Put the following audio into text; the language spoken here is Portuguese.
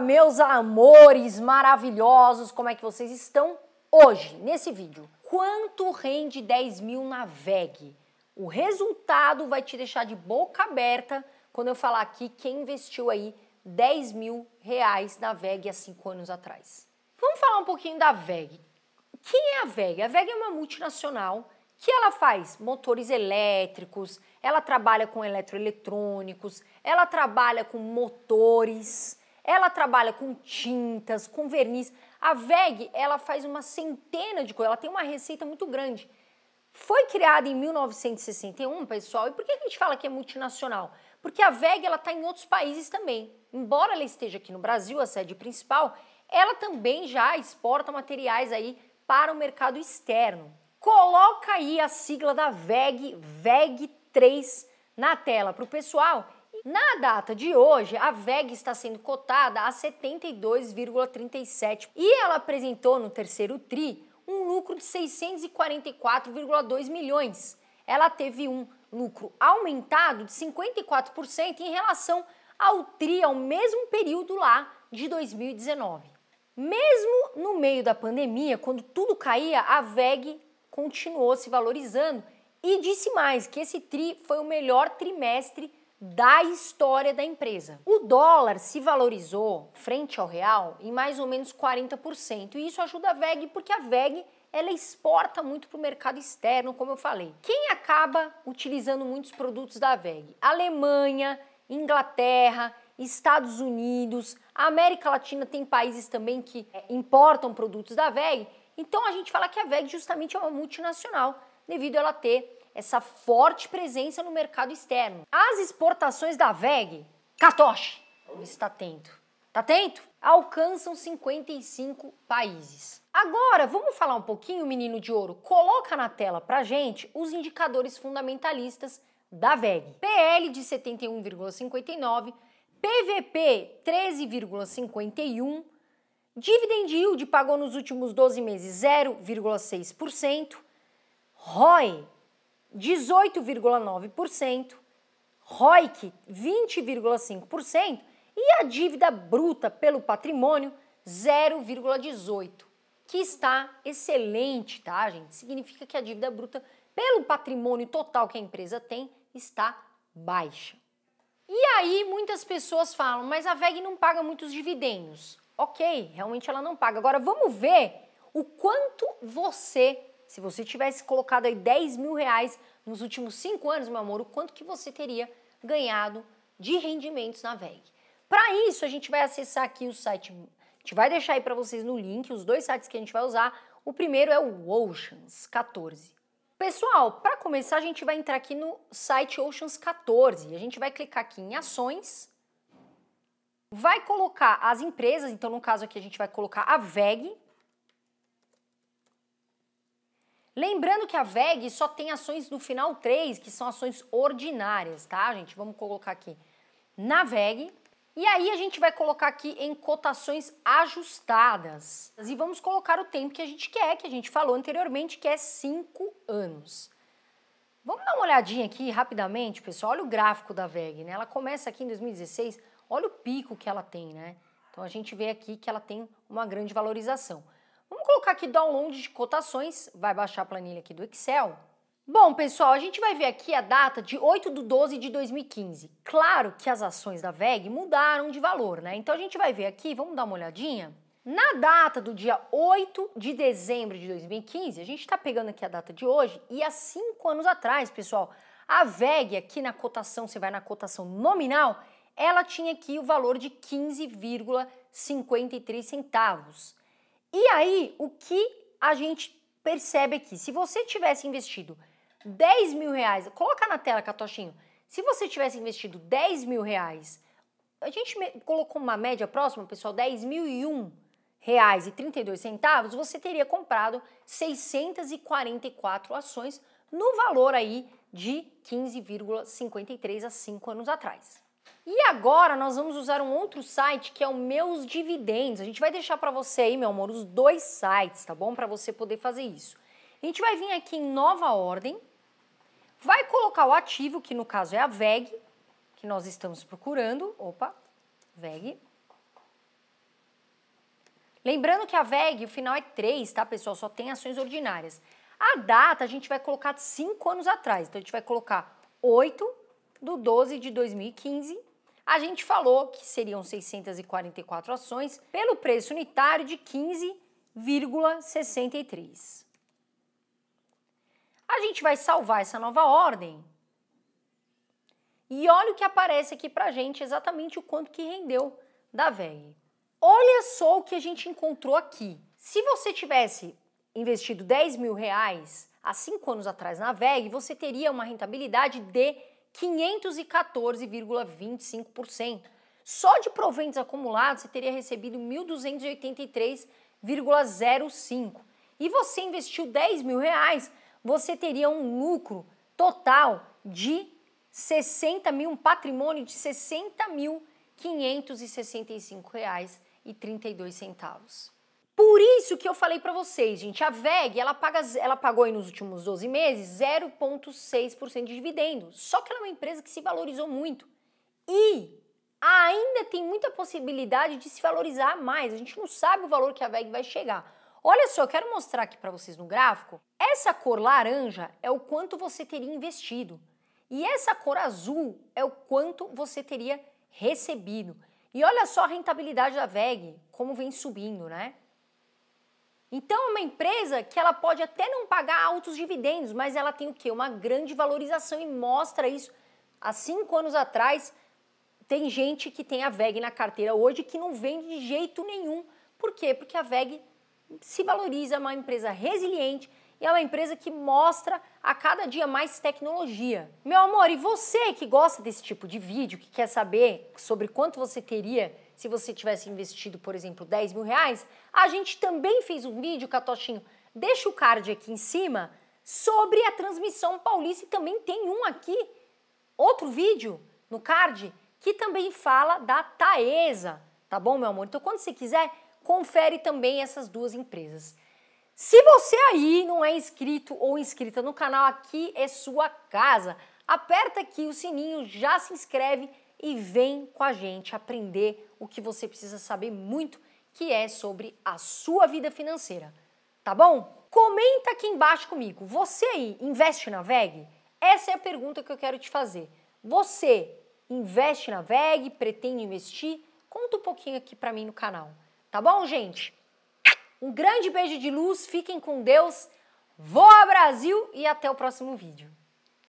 meus amores maravilhosos! Como é que vocês estão hoje, nesse vídeo? Quanto rende 10 mil na VEG? O resultado vai te deixar de boca aberta quando eu falar aqui quem investiu aí 10 mil reais na VEG há 5 anos atrás. Vamos falar um pouquinho da VEG. Quem é a VEG? A VEG é uma multinacional que ela faz motores elétricos, ela trabalha com eletroeletrônicos, ela trabalha com motores, ela trabalha com tintas, com verniz. A VEG, ela faz uma centena de coisas, ela tem uma receita muito grande. Foi criada em 1961, pessoal, e por que a gente fala que é multinacional? Porque a VEG ela está em outros países também. Embora ela esteja aqui no Brasil, a sede principal, ela também já exporta materiais aí para o mercado externo. Coloca aí a sigla da VEG, VEG3, na tela para o pessoal na data de hoje, a VEG está sendo cotada a 72,37 e ela apresentou no terceiro TRI um lucro de 644,2 milhões. Ela teve um lucro aumentado de 54% em relação ao TRI ao mesmo período lá de 2019. Mesmo no meio da pandemia, quando tudo caía, a VEG continuou se valorizando e disse mais que esse TRI foi o melhor trimestre da história da empresa. O dólar se valorizou frente ao real em mais ou menos 40%, e isso ajuda a VEG porque a VEG ela exporta muito para o mercado externo, como eu falei. Quem acaba utilizando muitos produtos da VEG? Alemanha, Inglaterra, Estados Unidos, a América Latina tem países também que é, importam produtos da VEG. Então a gente fala que a VEG justamente é uma multinacional, devido a ela ter essa forte presença no mercado externo. As exportações da VEG, Katoshi, está atento. Tá atento? Alcançam 55 países. Agora, vamos falar um pouquinho, menino de ouro. Coloca na tela pra gente os indicadores fundamentalistas da VEG. PL de 71,59, PVP 13,51, dividend yield pagou nos últimos 12 meses 0,6%, ROE 18,9%, ROIC 20,5% e a dívida bruta pelo patrimônio 0,18, que está excelente, tá, gente? Significa que a dívida bruta pelo patrimônio total que a empresa tem está baixa. E aí muitas pessoas falam, mas a VEG não paga muitos dividendos. Ok, realmente ela não paga. Agora vamos ver o quanto você se você tivesse colocado aí 10 mil reais nos últimos 5 anos, meu amor, o quanto que você teria ganhado de rendimentos na VEG? Para isso, a gente vai acessar aqui o site, a gente vai deixar aí para vocês no link os dois sites que a gente vai usar. O primeiro é o Oceans 14. Pessoal, para começar, a gente vai entrar aqui no site Oceans 14. A gente vai clicar aqui em ações, vai colocar as empresas, então no caso aqui a gente vai colocar a VEG, Lembrando que a VEG só tem ações no final 3, que são ações ordinárias, tá, gente? Vamos colocar aqui na VEG. E aí a gente vai colocar aqui em cotações ajustadas. E vamos colocar o tempo que a gente quer, que a gente falou anteriormente, que é 5 anos. Vamos dar uma olhadinha aqui rapidamente, pessoal. Olha o gráfico da VEG, né? Ela começa aqui em 2016, olha o pico que ela tem, né? Então a gente vê aqui que ela tem uma grande valorização. Vamos colocar aqui download de cotações, vai baixar a planilha aqui do Excel. Bom, pessoal, a gente vai ver aqui a data de 8 de 12 de 2015. Claro que as ações da VEG mudaram de valor, né? Então a gente vai ver aqui, vamos dar uma olhadinha. Na data do dia 8 de dezembro de 2015, a gente está pegando aqui a data de hoje e há cinco anos atrás, pessoal, a VEG aqui na cotação, você vai na cotação nominal, ela tinha aqui o valor de 15,53 centavos. E aí, o que a gente percebe aqui? Se você tivesse investido 10 mil reais, coloca na tela, Catochinho, se você tivesse investido 10 mil reais, a gente colocou uma média próxima, pessoal, 10 mil e um reais e 32 centavos, você teria comprado 644 ações no valor aí de 15,53 a 5 anos atrás. E agora nós vamos usar um outro site que é o Meus Dividendos. A gente vai deixar para você aí, meu amor, os dois sites, tá bom? Para você poder fazer isso. A gente vai vir aqui em nova ordem, vai colocar o ativo, que no caso é a VEG, que nós estamos procurando. Opa, VEG. Lembrando que a VEG, o final é 3, tá, pessoal? Só tem ações ordinárias. A data a gente vai colocar 5 anos atrás. Então a gente vai colocar 8 do 12 de 2015, a gente falou que seriam 644 ações pelo preço unitário de 15,63. A gente vai salvar essa nova ordem. E olha o que aparece aqui para a gente, exatamente o quanto que rendeu da VEG. Olha só o que a gente encontrou aqui. Se você tivesse investido 10 mil reais há 5 anos atrás na VEG, você teria uma rentabilidade de 514,25%. Só de proventos acumulados você teria recebido 1.283,05. E você investiu 10 mil reais, você teria um lucro total de 60 mil, um patrimônio de 60 mil reais e 32 centavos. Por isso que eu falei para vocês, gente, a VEG, ela, paga, ela pagou aí nos últimos 12 meses 0,6% de dividendo. Só que ela é uma empresa que se valorizou muito. E ainda tem muita possibilidade de se valorizar mais. A gente não sabe o valor que a VEG vai chegar. Olha só, eu quero mostrar aqui para vocês no gráfico. Essa cor laranja é o quanto você teria investido. E essa cor azul é o quanto você teria recebido. E olha só a rentabilidade da VEG, como vem subindo, né? Então, é uma empresa que ela pode até não pagar altos dividendos, mas ela tem o quê? Uma grande valorização e mostra isso. Há cinco anos atrás, tem gente que tem a VEG na carteira hoje que não vende de jeito nenhum. Por quê? Porque a VEG se valoriza, é uma empresa resiliente e é uma empresa que mostra a cada dia mais tecnologia. Meu amor, e você que gosta desse tipo de vídeo, que quer saber sobre quanto você teria se você tivesse investido, por exemplo, 10 mil reais, a gente também fez um vídeo, Catochinho, deixa o card aqui em cima, sobre a transmissão paulista e também tem um aqui, outro vídeo no card, que também fala da Taesa, tá bom, meu amor? Então, quando você quiser, confere também essas duas empresas. Se você aí não é inscrito ou inscrita no canal, aqui é sua casa. Aperta aqui o sininho, já se inscreve, e vem com a gente aprender o que você precisa saber muito, que é sobre a sua vida financeira. Tá bom? Comenta aqui embaixo comigo. Você aí investe na VEG? Essa é a pergunta que eu quero te fazer. Você investe na VEG? Pretende investir? Conta um pouquinho aqui para mim no canal. Tá bom, gente? Um grande beijo de luz, fiquem com Deus. Voa Brasil e até o próximo vídeo.